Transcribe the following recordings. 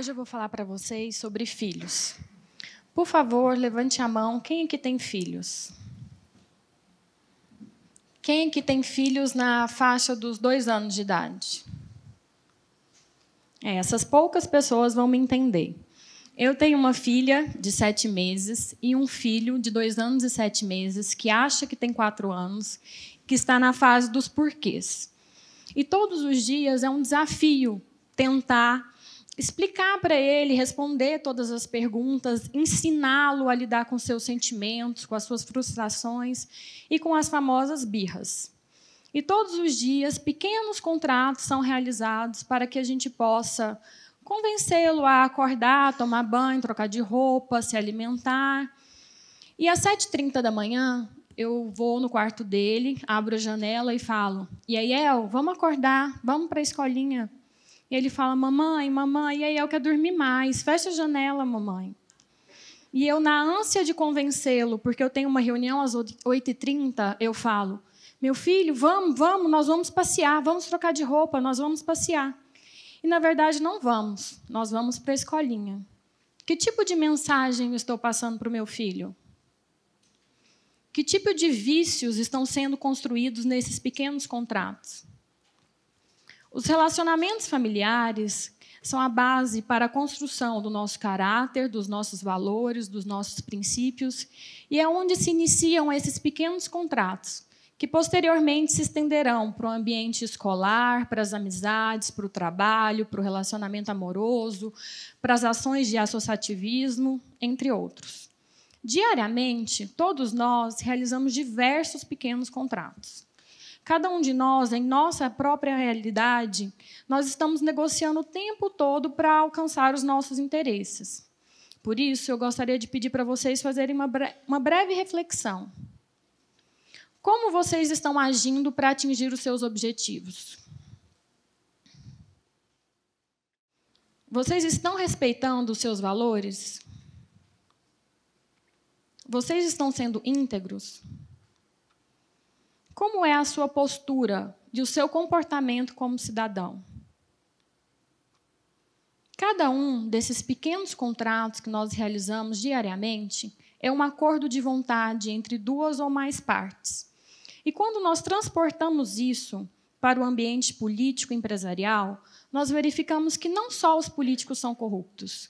Hoje eu vou falar para vocês sobre filhos. Por favor, levante a mão. Quem é que tem filhos? Quem é que tem filhos na faixa dos dois anos de idade? É, essas poucas pessoas vão me entender. Eu tenho uma filha de sete meses e um filho de dois anos e sete meses que acha que tem quatro anos, que está na fase dos porquês. E todos os dias é um desafio tentar explicar para ele, responder todas as perguntas, ensiná-lo a lidar com seus sentimentos, com as suas frustrações e com as famosas birras. E todos os dias, pequenos contratos são realizados para que a gente possa convencê-lo a acordar, tomar banho, trocar de roupa, se alimentar. E às 7h30 da manhã, eu vou no quarto dele, abro a janela e falo: E aí, El, vamos acordar, vamos para a escolinha. E ele fala: Mamãe, mamãe, e aí eu quero dormir mais, fecha a janela, mamãe. E eu, na ânsia de convencê-lo, porque eu tenho uma reunião às 8h30, eu falo: Meu filho, vamos, vamos, nós vamos passear, vamos trocar de roupa, nós vamos passear. E na verdade, não vamos, nós vamos para a escolinha. Que tipo de mensagem eu estou passando para o meu filho? Que tipo de vícios estão sendo construídos nesses pequenos contratos? Os relacionamentos familiares são a base para a construção do nosso caráter, dos nossos valores, dos nossos princípios, e é onde se iniciam esses pequenos contratos, que posteriormente se estenderão para o ambiente escolar, para as amizades, para o trabalho, para o relacionamento amoroso, para as ações de associativismo, entre outros. Diariamente, todos nós realizamos diversos pequenos contratos. Cada um de nós, em nossa própria realidade, nós estamos negociando o tempo todo para alcançar os nossos interesses. Por isso, eu gostaria de pedir para vocês fazerem uma, bre uma breve reflexão. Como vocês estão agindo para atingir os seus objetivos? Vocês estão respeitando os seus valores? Vocês estão sendo íntegros? como é a sua postura e o seu comportamento como cidadão? Cada um desses pequenos contratos que nós realizamos diariamente é um acordo de vontade entre duas ou mais partes. E quando nós transportamos isso para o ambiente político empresarial, nós verificamos que não só os políticos são corruptos.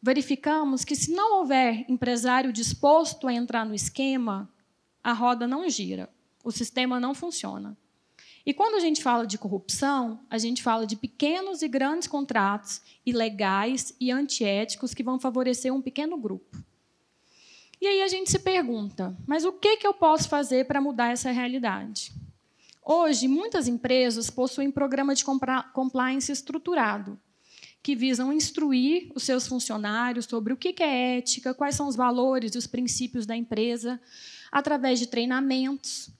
Verificamos que se não houver empresário disposto a entrar no esquema, a roda não gira. O sistema não funciona. E quando a gente fala de corrupção, a gente fala de pequenos e grandes contratos ilegais e antiéticos que vão favorecer um pequeno grupo. E aí a gente se pergunta, mas o que, que eu posso fazer para mudar essa realidade? Hoje, muitas empresas possuem programa de compliance estruturado, que visam instruir os seus funcionários sobre o que é ética, quais são os valores e os princípios da empresa, através de treinamentos,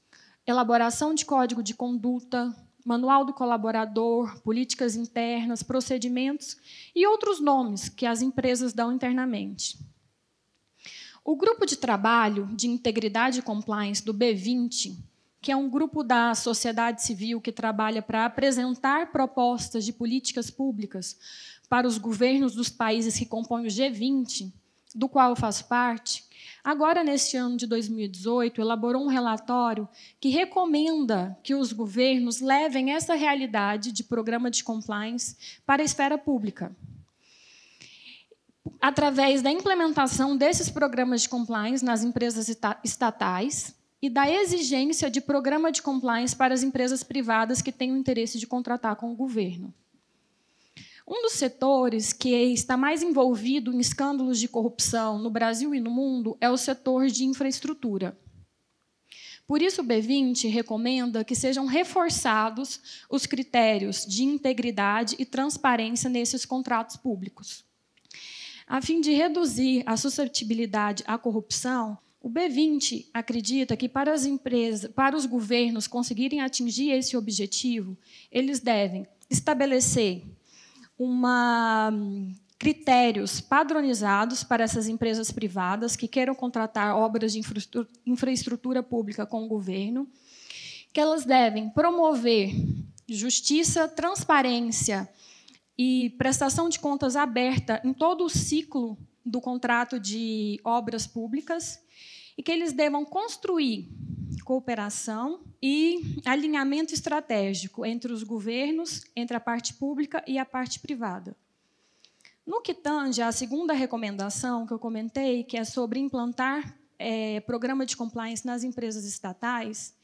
elaboração de código de conduta, manual do colaborador, políticas internas, procedimentos e outros nomes que as empresas dão internamente. O grupo de trabalho de integridade e compliance do B20, que é um grupo da sociedade civil que trabalha para apresentar propostas de políticas públicas para os governos dos países que compõem o G20, do qual eu faço parte, agora neste ano de 2018 elaborou um relatório que recomenda que os governos levem essa realidade de programa de compliance para a esfera pública. Através da implementação desses programas de compliance nas empresas estatais e da exigência de programa de compliance para as empresas privadas que têm o interesse de contratar com o governo. Um dos setores que está mais envolvido em escândalos de corrupção no Brasil e no mundo é o setor de infraestrutura. Por isso, o B20 recomenda que sejam reforçados os critérios de integridade e transparência nesses contratos públicos. A fim de reduzir a susceptibilidade à corrupção, o B20 acredita que para as empresas, para os governos conseguirem atingir esse objetivo, eles devem estabelecer uma hum, critérios padronizados para essas empresas privadas que queiram contratar obras de infraestrutura pública com o governo, que elas devem promover justiça, transparência e prestação de contas aberta em todo o ciclo do contrato de obras públicas e que eles devam construir cooperação e alinhamento estratégico entre os governos, entre a parte pública e a parte privada. No que tange à segunda recomendação que eu comentei, que é sobre implantar é, programa de compliance nas empresas estatais,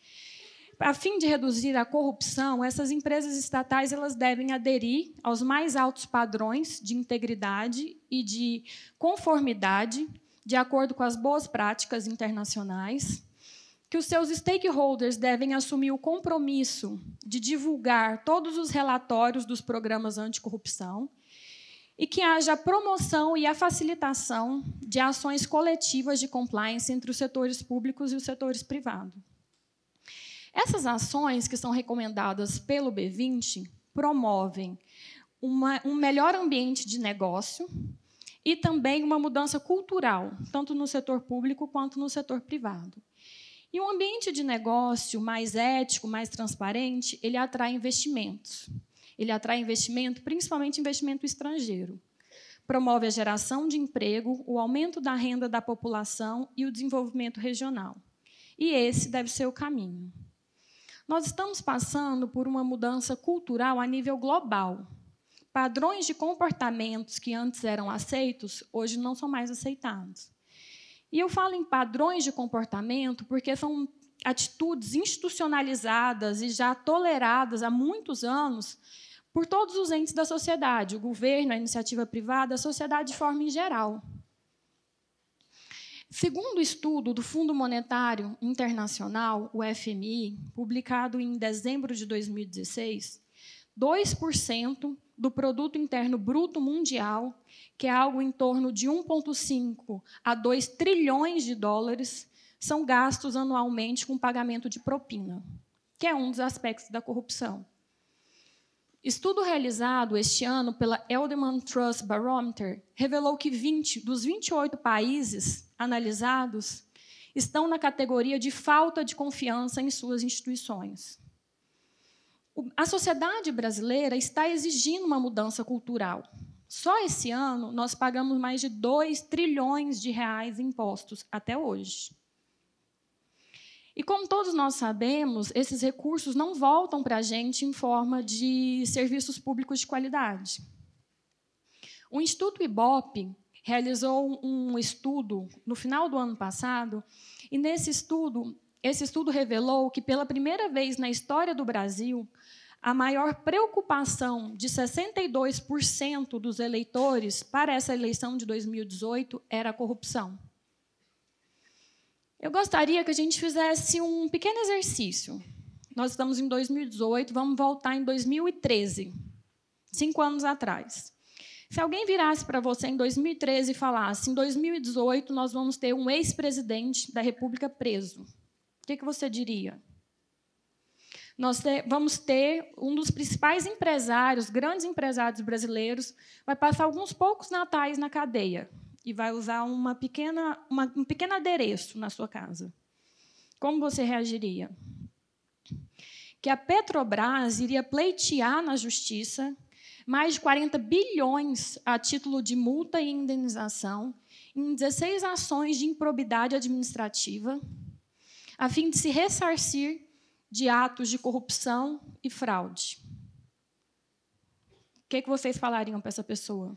a fim de reduzir a corrupção, essas empresas estatais elas devem aderir aos mais altos padrões de integridade e de conformidade, de acordo com as boas práticas internacionais que os seus stakeholders devem assumir o compromisso de divulgar todos os relatórios dos programas anticorrupção e que haja a promoção e a facilitação de ações coletivas de compliance entre os setores públicos e os setores privados. Essas ações que são recomendadas pelo B20 promovem uma, um melhor ambiente de negócio e também uma mudança cultural, tanto no setor público quanto no setor privado. E um ambiente de negócio mais ético, mais transparente, ele atrai investimentos. Ele atrai investimento, principalmente investimento estrangeiro. Promove a geração de emprego, o aumento da renda da população e o desenvolvimento regional. E esse deve ser o caminho. Nós estamos passando por uma mudança cultural a nível global. Padrões de comportamentos que antes eram aceitos, hoje não são mais aceitados. E eu falo em padrões de comportamento porque são atitudes institucionalizadas e já toleradas há muitos anos por todos os entes da sociedade, o governo, a iniciativa privada, a sociedade de forma em geral. Segundo o estudo do Fundo Monetário Internacional, o FMI, publicado em dezembro de 2016, 2% do produto interno bruto mundial, que é algo em torno de 1.5 a 2 trilhões de dólares, são gastos anualmente com pagamento de propina, que é um dos aspectos da corrupção. Estudo realizado este ano pela Elderman Trust Barometer revelou que 20 dos 28 países analisados estão na categoria de falta de confiança em suas instituições. A sociedade brasileira está exigindo uma mudança cultural. Só esse ano, nós pagamos mais de 2 trilhões de reais em impostos, até hoje. E como todos nós sabemos, esses recursos não voltam para a gente em forma de serviços públicos de qualidade. O Instituto IBOP realizou um estudo no final do ano passado, e nesse estudo esse estudo revelou que, pela primeira vez na história do Brasil, a maior preocupação de 62% dos eleitores para essa eleição de 2018 era a corrupção. Eu gostaria que a gente fizesse um pequeno exercício. Nós estamos em 2018, vamos voltar em 2013, cinco anos atrás. Se alguém virasse para você em 2013 e falasse: em 2018 nós vamos ter um ex-presidente da República preso que, que você diria? Nós te, vamos ter um dos principais empresários, grandes empresários brasileiros, vai passar alguns poucos natais na cadeia e vai usar uma pequena, uma, um pequeno adereço na sua casa. Como você reagiria? Que a Petrobras iria pleitear na justiça mais de 40 bilhões a título de multa e indenização em 16 ações de improbidade administrativa a fim de se ressarcir de atos de corrupção e fraude. O que, é que vocês falariam para essa pessoa?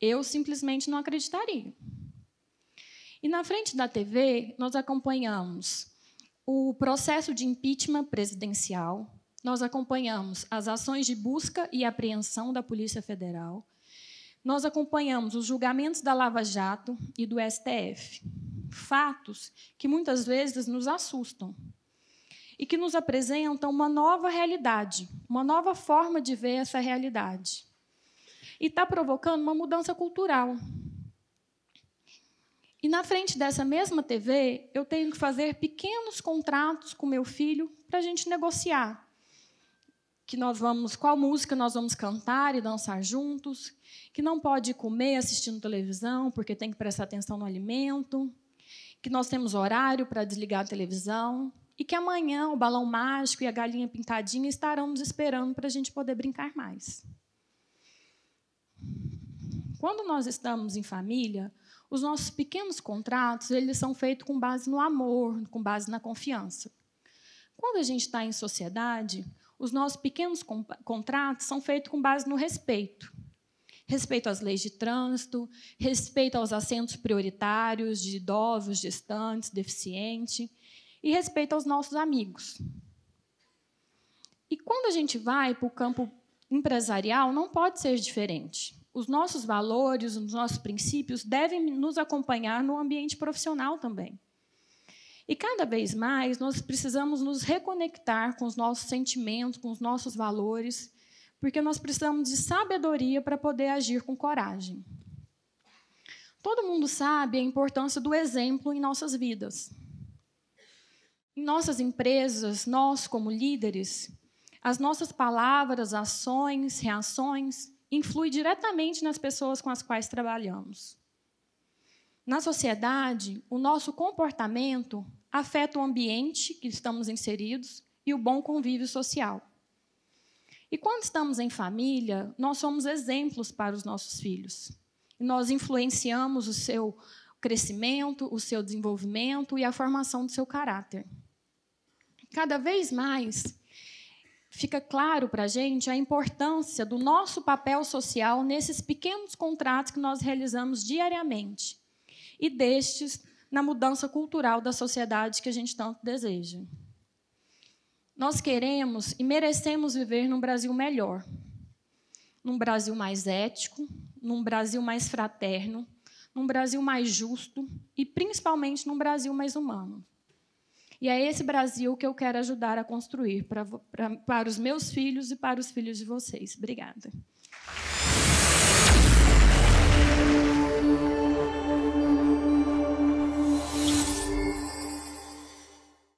Eu simplesmente não acreditaria. E na frente da TV, nós acompanhamos o processo de impeachment presidencial, nós acompanhamos as ações de busca e apreensão da Polícia Federal, nós acompanhamos os julgamentos da Lava Jato e do STF fatos que muitas vezes nos assustam e que nos apresentam uma nova realidade, uma nova forma de ver essa realidade. E está provocando uma mudança cultural. E na frente dessa mesma TV, eu tenho que fazer pequenos contratos com meu filho para a gente negociar que nós vamos, qual música nós vamos cantar e dançar juntos, que não pode comer assistindo televisão porque tem que prestar atenção no alimento, que nós temos horário para desligar a televisão e que amanhã o balão mágico e a galinha pintadinha estarão nos esperando para a gente poder brincar mais. Quando nós estamos em família, os nossos pequenos contratos eles são feitos com base no amor, com base na confiança. Quando a gente está em sociedade, os nossos pequenos contratos são feitos com base no respeito respeito às leis de trânsito, respeito aos assentos prioritários de idosos, gestantes, deficiente e respeito aos nossos amigos. E quando a gente vai para o campo empresarial, não pode ser diferente. Os nossos valores, os nossos princípios devem nos acompanhar no ambiente profissional também. E cada vez mais nós precisamos nos reconectar com os nossos sentimentos, com os nossos valores porque nós precisamos de sabedoria para poder agir com coragem. Todo mundo sabe a importância do exemplo em nossas vidas. Em nossas empresas, nós, como líderes, as nossas palavras, ações, reações influem diretamente nas pessoas com as quais trabalhamos. Na sociedade, o nosso comportamento afeta o ambiente que estamos inseridos e o bom convívio social. E quando estamos em família, nós somos exemplos para os nossos filhos. Nós influenciamos o seu crescimento, o seu desenvolvimento e a formação do seu caráter. Cada vez mais fica claro para a gente a importância do nosso papel social nesses pequenos contratos que nós realizamos diariamente e destes na mudança cultural da sociedade que a gente tanto deseja. Nós queremos e merecemos viver num Brasil melhor, num Brasil mais ético, num Brasil mais fraterno, num Brasil mais justo e principalmente num Brasil mais humano. E é esse Brasil que eu quero ajudar a construir para, para, para os meus filhos e para os filhos de vocês. Obrigada.